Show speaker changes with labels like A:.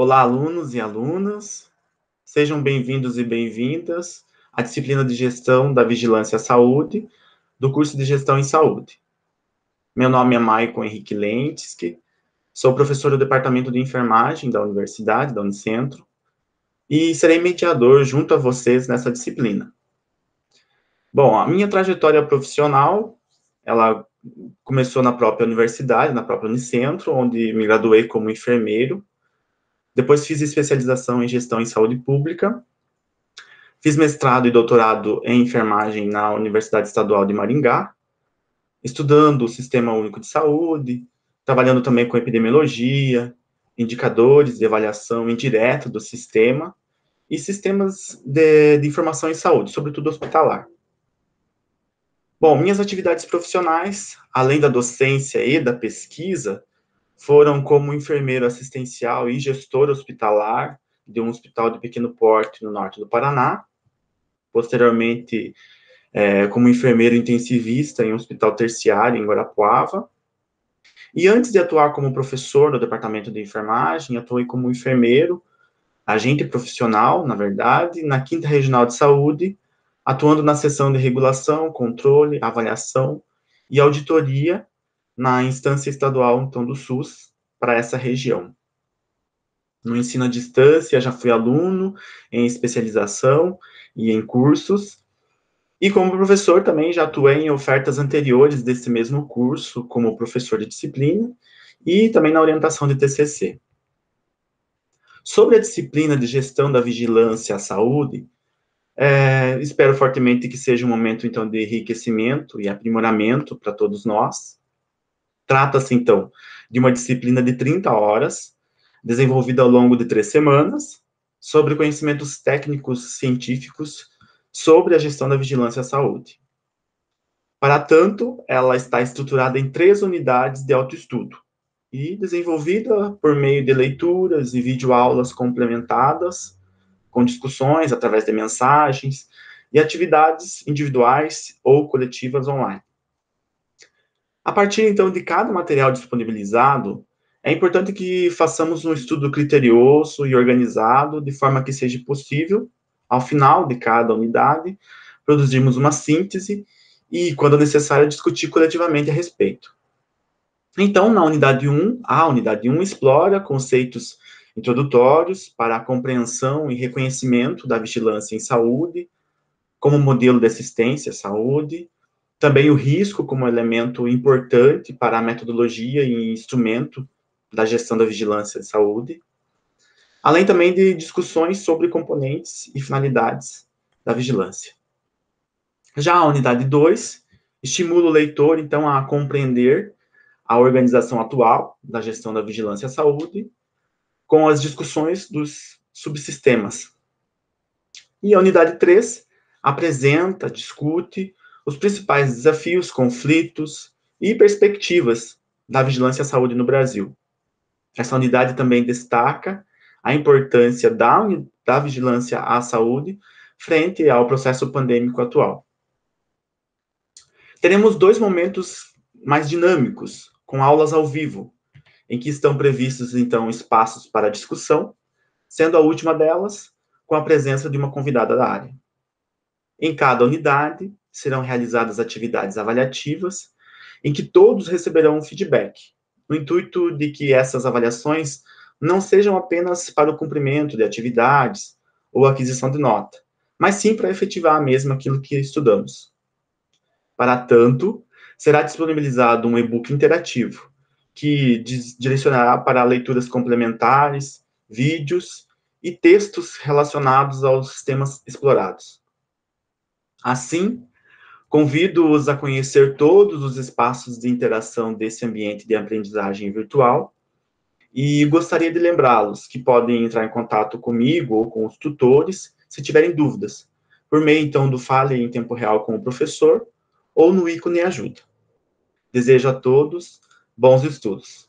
A: Olá, alunos e alunas. Sejam bem-vindos e bem-vindas à disciplina de Gestão da Vigilância à Saúde do curso de Gestão em Saúde. Meu nome é Maicon Henrique Lentsky, sou professor do Departamento de Enfermagem da Universidade, da Unicentro, e serei mediador junto a vocês nessa disciplina. Bom, a minha trajetória profissional, ela começou na própria universidade, na própria Unicentro, onde me graduei como enfermeiro depois fiz especialização em gestão em saúde pública. Fiz mestrado e doutorado em enfermagem na Universidade Estadual de Maringá, estudando o Sistema Único de Saúde, trabalhando também com epidemiologia, indicadores de avaliação indireta do sistema e sistemas de, de informação em saúde, sobretudo hospitalar. Bom, minhas atividades profissionais, além da docência e da pesquisa, foram como enfermeiro assistencial e gestor hospitalar de um hospital de pequeno porte no norte do Paraná. Posteriormente, é, como enfermeiro intensivista em um hospital terciário em Guarapuava. E antes de atuar como professor no departamento de enfermagem, atuei como enfermeiro, agente profissional, na verdade, na Quinta Regional de Saúde, atuando na seção de regulação, controle, avaliação e auditoria na instância estadual, então, do SUS para essa região. No ensino à distância, já fui aluno em especialização e em cursos. E como professor também já atuei em ofertas anteriores desse mesmo curso, como professor de disciplina e também na orientação de TCC. Sobre a disciplina de gestão da vigilância à saúde, é, espero fortemente que seja um momento, então, de enriquecimento e aprimoramento para todos nós. Trata-se, então, de uma disciplina de 30 horas, desenvolvida ao longo de três semanas, sobre conhecimentos técnicos científicos sobre a gestão da vigilância à saúde. Para tanto, ela está estruturada em três unidades de autoestudo e desenvolvida por meio de leituras e videoaulas complementadas, com discussões através de mensagens e atividades individuais ou coletivas online. A partir então de cada material disponibilizado, é importante que façamos um estudo criterioso e organizado, de forma que seja possível, ao final de cada unidade, produzirmos uma síntese e, quando necessário, discutir coletivamente a respeito. Então, na unidade 1, a unidade 1 explora conceitos introdutórios para a compreensão e reconhecimento da vigilância em saúde, como modelo de assistência à saúde, também o risco como elemento importante para a metodologia e instrumento da gestão da vigilância de saúde, além também de discussões sobre componentes e finalidades da vigilância. Já a unidade 2 estimula o leitor, então, a compreender a organização atual da gestão da vigilância à saúde, com as discussões dos subsistemas. E a unidade 3 apresenta, discute os principais desafios, conflitos e perspectivas da vigilância à saúde no Brasil. Essa unidade também destaca a importância da, da vigilância à saúde frente ao processo pandêmico atual. Teremos dois momentos mais dinâmicos, com aulas ao vivo, em que estão previstos, então, espaços para discussão, sendo a última delas com a presença de uma convidada da área. Em cada unidade, serão realizadas atividades avaliativas, em que todos receberão um feedback, no intuito de que essas avaliações não sejam apenas para o cumprimento de atividades ou aquisição de nota, mas sim para efetivar mesmo aquilo que estudamos. Para tanto, será disponibilizado um e-book interativo, que direcionará para leituras complementares, vídeos e textos relacionados aos temas explorados. Assim, Convido-os a conhecer todos os espaços de interação desse ambiente de aprendizagem virtual e gostaria de lembrá-los que podem entrar em contato comigo ou com os tutores se tiverem dúvidas, por meio então do Fale em Tempo Real com o Professor ou no ícone Ajuda. Desejo a todos bons estudos.